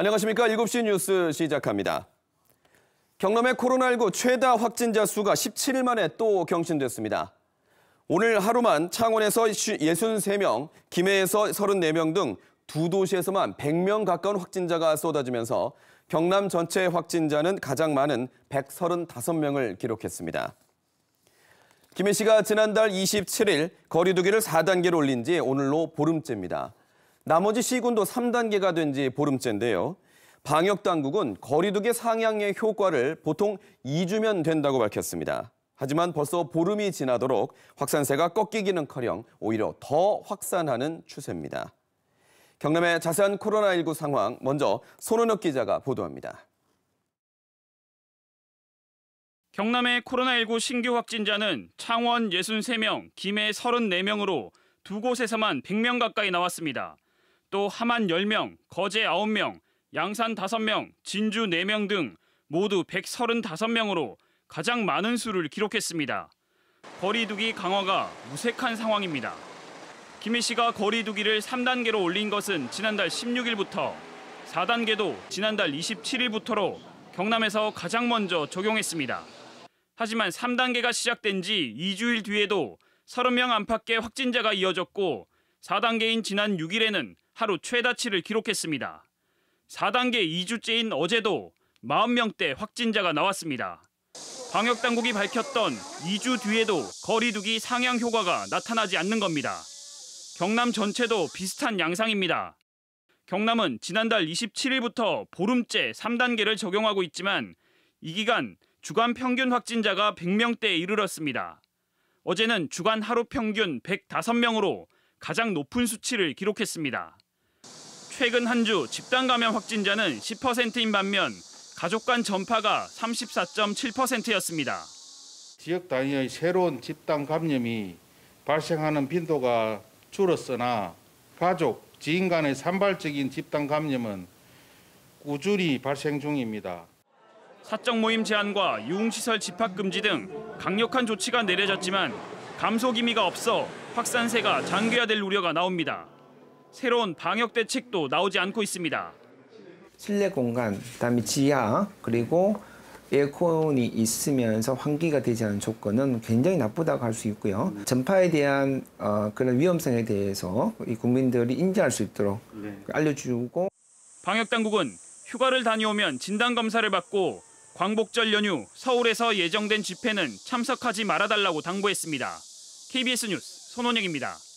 안녕하십니까. 7시 뉴스 시작합니다. 경남의 코로나19 최다 확진자 수가 17일 만에 또 경신됐습니다. 오늘 하루만 창원에서 63명, 김해에서 34명 등 두 도시에서만 100명 가까운 확진자가 쏟아지면서 경남 전체 확진자는 가장 많은 135명을 기록했습니다. 김해 씨가 지난달 27일 거리두기를 4단계로 올린 지 오늘로 보름째입니다. 나머지 시군도 3단계가 된 지 보름째인데요. 방역당국은 거리두기 상향의 효과를 보통 2주면 된다고 밝혔습니다. 하지만 벌써 보름이 지나도록 확산세가 꺾이기는커녕 오히려 더 확산하는 추세입니다. 경남의 자세한 코로나19 상황 먼저 손은혁 기자가 보도합니다. 경남의 코로나19 신규 확진자는 창원 63명, 김해 34명으로 두 곳에서만 100명 가까이 나왔습니다. 또 하만 10명, 거제 9명, 양산 5명, 진주 4명 등 모두 135명으로 가장 많은 수를 기록했습니다. 거리두기 강화가 무색한 상황입니다. 김희 씨가 거리두기를 3단계로 올린 것은 지난달 16일부터 4단계도 지난달 27일부터로 경남에서 가장 먼저 적용했습니다. 하지만 3단계가 시작된 지 2주일 뒤에도 30명 안팎의 확진자가 이어졌고 4단계인 지난 6일에는 하루 최다치를 기록했습니다. 4단계 2주째인 어제도 40명대 확진자가 나왔습니다. 방역당국이 밝혔던 2주 뒤에도 거리두기 상향 효과가 나타나지 않는 겁니다. 경남 전체도 비슷한 양상입니다. 경남은 지난달 27일부터 보름째 3단계를 적용하고 있지만 이 기간 주간 평균 확진자가 100명대에 이르렀습니다. 어제는 주간 하루 평균 105명으로 가장 높은 수치를 기록했습니다. 최근 한 주 집단 감염 확진자는 10%인 반면 가족 간 전파가 34.7%였습니다. 지역 단위의 새로운 집단 감염이 발생하는 빈도가 줄었으나 가족, 지인 간의 산발적인 집단 감염은 꾸준히 발생 중입니다. 사적 모임 제한과 유흥시설 집합 금지 등 강력한 조치가 내려졌지만 감소 기미가 없어 확산세가 장기화될 우려가 나옵니다. 새로운 방역 대책도 나오지 않고 있습니다. 실내 공간, 그다음에 지하, 그리고 에어컨이 있으면서 환기가 되지 않은 조건은 굉장히 나쁘다고 할 수 있고요. 전파에 대한 어, 그런 위험성에 대해서 이 국민들이 인지할 수 있도록 네. 알려주고 방역 당국은 휴가를 다녀오면 진단 검사를 받고 광복절 연휴 서울에서 예정된 집회는 참석하지 말아달라고 당부했습니다. KBS 뉴스 손원영입니다.